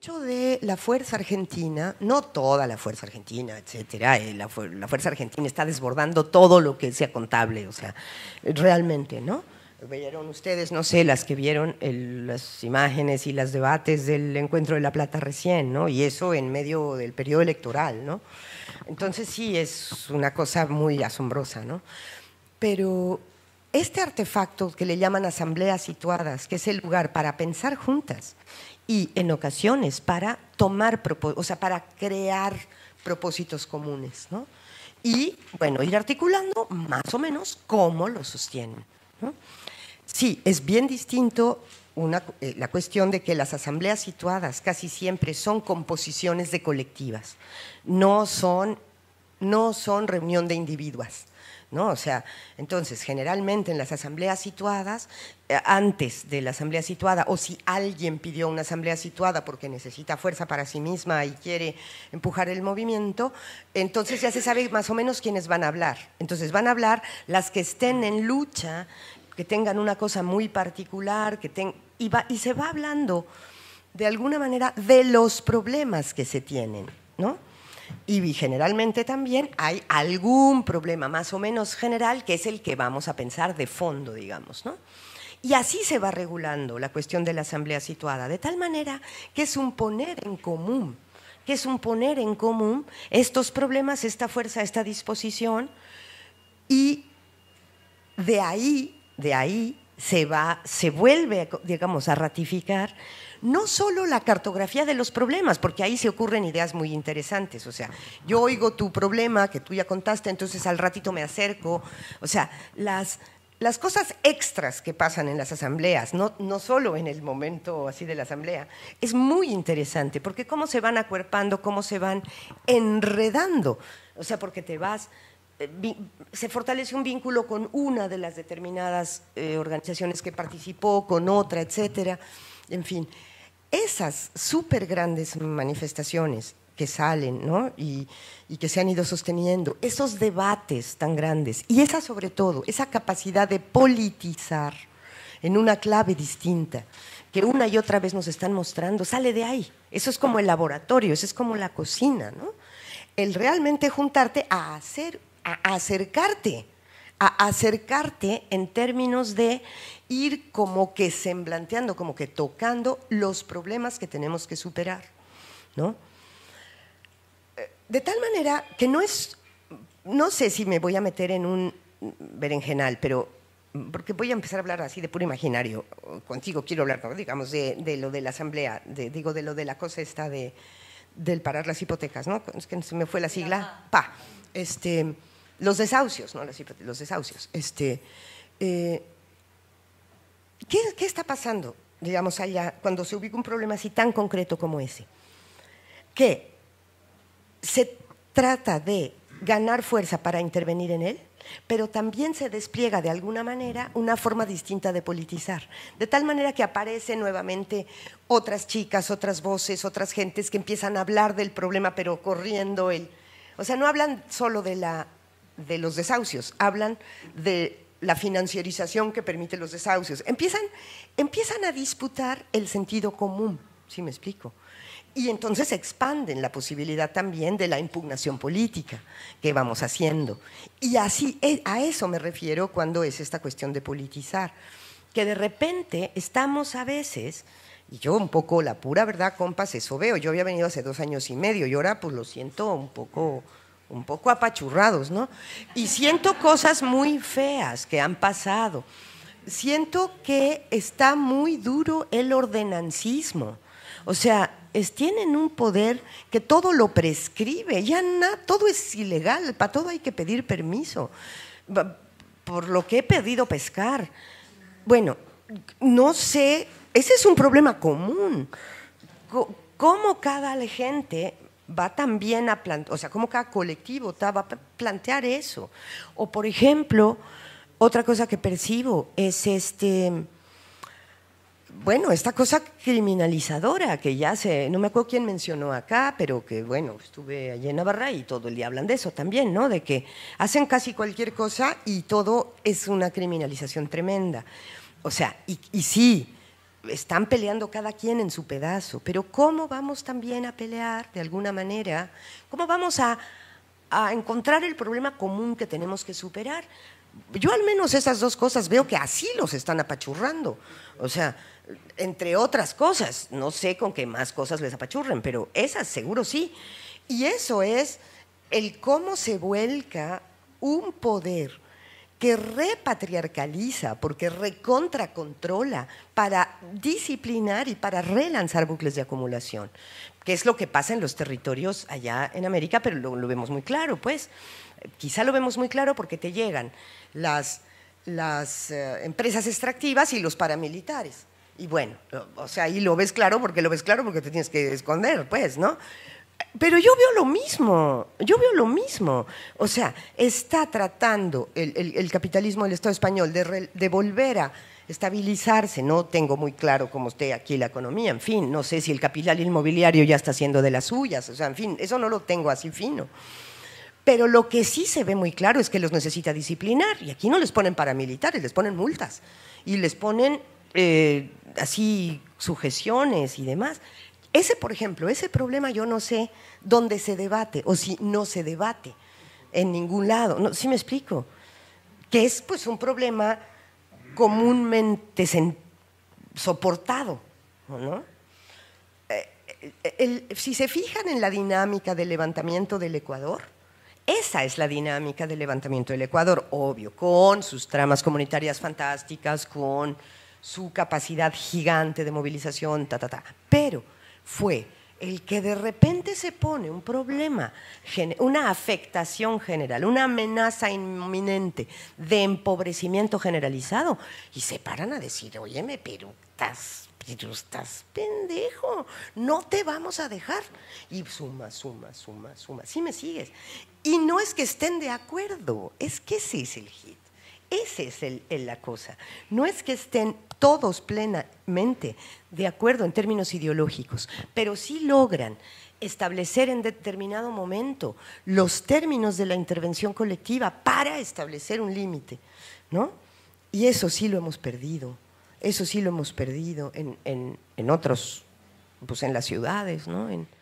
de la fuerza argentina, no toda la fuerza argentina, etcétera, eh, la, fuerza argentina está desbordando todo lo que sea contable, o sea, realmente, ¿no? Vieron ustedes, no sé, las que vieron las imágenes y los debates del encuentro de La Plata recién, ¿no? Y eso en medio del periodo electoral, ¿no? Entonces sí, es una cosa muy asombrosa, ¿no? Pero este artefacto que le llaman asambleas situadas, que es el lugar para pensar juntas y en ocasiones para tomar, o sea, para crear propósitos comunes, Y, bueno, ir articulando más o menos cómo lo sostienen. Sí, es bien distinto eh, la cuestión de que las asambleas situadas casi siempre son composiciones de colectivas, no son, no son reunión de individuas. ¿no? O sea, entonces, generalmente en las asambleas situadas, eh, antes de la asamblea situada, o si alguien pidió una asamblea situada porque necesita fuerza para sí misma y quiere empujar el movimiento, entonces ya se sabe más o menos quiénes van a hablar. Entonces van a hablar las que estén en lucha, que tengan una cosa muy particular, que ten... y se va hablando de alguna manera de los problemas que se tienen, ¿no? y generalmente también hay algún problema más o menos general que es el que vamos a pensar de fondo, digamos, ¿no? Y así se va regulando la cuestión de la asamblea situada, de tal manera que es un poner en común, que es un poner en común estos problemas, esta fuerza, esta disposición, y de ahí, de ahí se, va, se vuelve, digamos, a ratificar no solo la cartografía de los problemas, porque ahí se ocurren ideas muy interesantes. O sea, yo oigo tu problema que tú ya contaste, entonces al ratito me acerco. O sea, las, las cosas extras que pasan en las asambleas, no, no solo en el momento así de la asamblea, es muy interesante, porque cómo se van acuerpando, cómo se van enredando. O sea, porque te vas se fortalece un vínculo con una de las determinadas eh, organizaciones que participó, con otra, etcétera. En fin, esas súper grandes manifestaciones que salen ¿no? y, y, que se han ido sosteniendo, esos debates tan grandes y esa sobre todo, esa capacidad de politizar en una clave distinta que una y otra vez nos están mostrando, sale de ahí. Eso es como el laboratorio, eso es como la cocina, ¿no? El realmente juntarte a hacer a acercarte, a acercarte en términos de ir como que semblanteando, como que tocando los problemas que tenemos que superar, ¿no? Eh, de tal manera que no es, no sé si me voy a meter en un berenjenal, pero porque voy a empezar a hablar así de puro imaginario, contigo quiero hablar, digamos, de, lo de la asamblea, de, digo, de lo de la cosa esta de, del parar las hipotecas, ¿no? Es que se me fue la sigla, pa. Este, los desahucios, no los desahucios. Este, eh, ¿qué, está pasando, digamos, allá cuando se ubica un problema así tan concreto como ese? Que se trata de ganar fuerza para intervenir en él, pero también se despliega de alguna manera una forma distinta de politizar, de tal manera que aparecen nuevamente otras chicas, otras voces, otras gentes que empiezan a hablar del problema, pero corriendo él. O sea, no hablan solo de la de los desahucios, hablan de la financiarización que permite los desahucios. Empiezan, empiezan a disputar el sentido común, si ¿sí me explico. Y entonces expanden la posibilidad también de la impugnación política que vamos haciendo. Y así eh, a eso me refiero cuando es esta cuestión de politizar, que de repente estamos a veces, y yo un poco la pura verdad, compas, eso veo. Yo había venido hace dos años y medio y ahora pues lo siento un poco un poco apachurrados, ¿no? Y siento cosas muy feas que han pasado. Siento que está muy duro el ordenancismo. O sea, tienen un poder que todo lo prescribe, ya nada, todo es ilegal, para todo hay que pedir permiso. Por lo que he pedido pescar. Bueno, no sé, ese es un problema común. ¿Cómo cada gente va también a plantear, o sea, como cada colectivo va a plantear eso. O, por ejemplo, otra cosa que percibo es este, bueno, esta cosa criminalizadora que ya se, no me acuerdo quién mencionó acá, pero que bueno, estuve allí en Navarra y todo el día hablan de eso también, ¿no? De que hacen casi cualquier cosa y todo es una criminalización tremenda. O sea, y sí, están peleando cada quien en su pedazo, pero ¿cómo vamos también a pelear de alguna manera? ¿Cómo vamos a, encontrar el problema común que tenemos que superar? Yo al menos esas dos cosas veo que así los están apachurrando. O sea, entre otras cosas, no sé con qué más cosas les apachurren, pero esas seguro sí. Y eso es el cómo se vuelca un poder que repatriarcaliza, porque recontracontrola para disciplinar y para relanzar bucles de acumulación, que es lo que pasa en los territorios allá en América, pero lo, vemos muy claro, pues. Quizá lo vemos muy claro porque te llegan las, las eh, empresas extractivas y los paramilitares. Y bueno, o sea, ahí lo ves claro porque lo ves claro porque te tienes que esconder, pues, ¿no? Pero yo veo lo mismo, yo veo lo mismo. O sea, está tratando el, el capitalismo del Estado español de, volver a estabilizarse. No tengo muy claro cómo esté aquí la economía, en fin, no sé si el capital inmobiliario ya está haciendo de las suyas, o sea, en fin, eso no lo tengo así fino. Pero lo que sí se ve muy claro es que los necesita disciplinar. Y aquí no les ponen paramilitares, les ponen multas. Y les ponen eh, así sujeciones y demás. Ese, por ejemplo, ese problema yo no sé dónde se debate o si no se debate en ningún lado. si me explico? Que es pues un problema comúnmente soportado, ¿no? Eh, eh, si se fijan en la dinámica del levantamiento del Ecuador, esa es la dinámica del levantamiento del Ecuador, obvio, con sus tramas comunitarias fantásticas, con su capacidad gigante de movilización, ta, ta, ta. Pero fue el que de repente se pone un problema, una afectación general, una amenaza inminente de empobrecimiento generalizado, y se paran a decir, óyeme, pero estás, pendejo, no te vamos a dejar. Y suma, suma, suma, suma, sí me sigues. Y no es que estén de acuerdo, es que sí es el hit. Esa es la cosa. No es que estén todos plenamente de acuerdo en términos ideológicos, pero sí logran establecer en determinado momento los términos de la intervención colectiva para establecer un límite, ¿no? Y eso sí lo hemos perdido, eso sí lo hemos perdido en, otras otros, pues en las ciudades, ¿no? En,